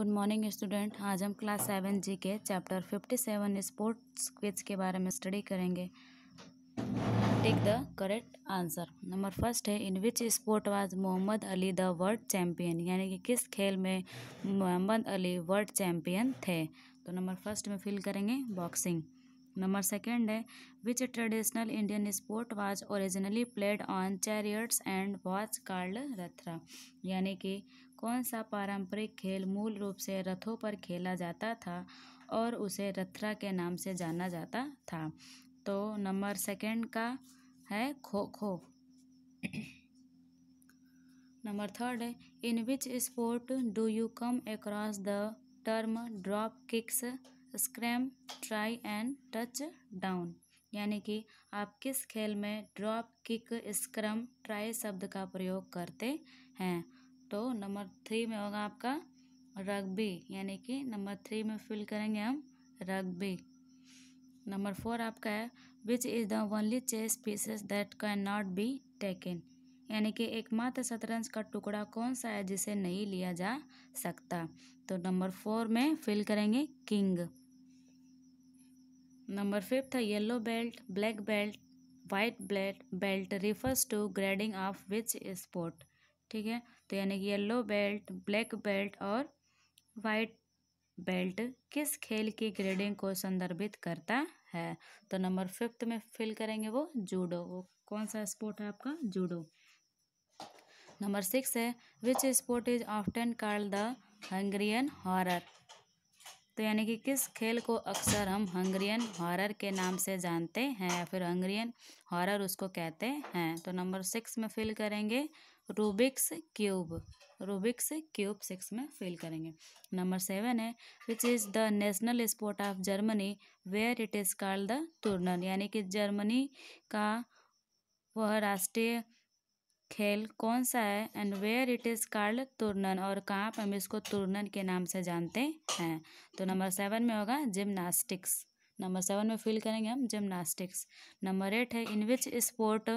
good morning student आज हम class seven G के chapter fifty seven sports quiz के बारे में स्टडी करेंगे take the correct answer number first है in which sport was Muhammad Ali the world champion यानी कि किस खेल में मोहम्मद अली वर्ल्ड चैम्पियन थे तो नंबर फर्स्ट में फिल करेंगे बॉक्सिंग नंबर सेकेंड है which traditional Indian sport was originally played on chariots and was called रथरा यानी कि कौन सा पारंपरिक खेल मूल रूप से रथों पर खेला जाता था और उसे रथरा के नाम से जाना जाता था तो नंबर सेकेंड का है खो खो नंबर थर्ड है in which sport do you come across the term drop kicks scrum try and touch down यानी कि आप किस खेल में ड्रॉप किक स्क्रम ट्राई शब्द का प्रयोग करते हैं तो नंबर थ्री में होगा आपका रग्बी यानी कि नंबर थ्री में फिल करेंगे हम रग्बी नंबर फोर आपका है which is the only chess pieces that can not be taken यानी कि एकमात्र शतरंज का टुकड़ा कौन सा है जिसे नहीं लिया जा सकता तो नंबर फोर में फिल करेंगे किंग नंबर फिफ्थ है yellow belt black belt white belt belt refers to grading of which sport ठीक है तो यानी कि येलो बेल्ट ब्लैक बेल्ट और वाइट बेल्ट किस खेल की ग्रेडिंग को संदर्भित करता है तो नंबर फिफ्थ में फिल करेंगे वो जूडो वो कौन सा स्पोर्ट है आपका जूडो नंबर सिक्स है which sport is often called the Hungarian horror तो यानी कि किस खेल को अक्सर हम हंगरियन हॉरर के नाम से जानते हैं या फिर हंगरियन हॉरर उसको कहते हैं तो नंबर सिक्स में फिल करेंगे Rubik's cube Rubik's cube six में फिल करेंगे नंबर सेवन है which is the national sport of Germany where it is called the Turnen यानी कि जर्मनी का वह राष्ट्रीय खेल कौन सा है and where it is called Turnen और कहाँ पर हम इसको तुरनन के नाम से जानते हैं तो नंबर सेवन में होगा जिम्नास्टिक्स नंबर सेवन में फिल करेंगे हम जिम्नास्टिक्स नंबर एट है in which sport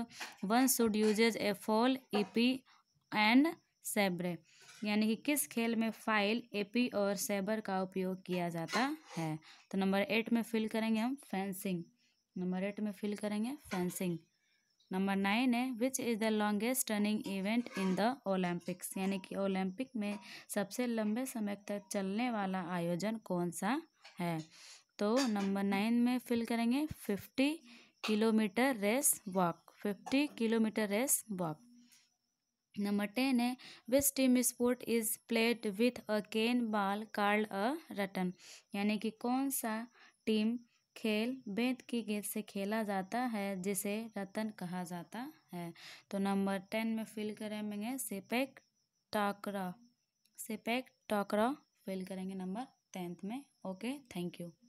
one should uses a foil epee and sabre यानी कि किस खेल में फाइल एपी और सेबर का उपयोग किया जाता है तो नंबर एट में फिल करेंगे हम फेंसिंग नंबर एट में फिल करेंगे फेंसिंग नंबर नाइन है which is the longest running event in the Olympics यानी कि ओलंपिक में सबसे लंबे समय तक चलने वाला आयोजन कौन सा है तो नंबर नाइन में फिल करेंगे fifty kilometre race walk fifty kilometre race walk number ten है which team sport is played with a cane ball called a rattan यानी कि कौन सा टीम खेल बेंत की गेंद से खेला जाता है जिसे रतन कहा जाता है तो नंबर टेन में फिल करेंगे sepak takraw sepak takraw fill करेंगे नंबर टेंथ में ओके थैंक यू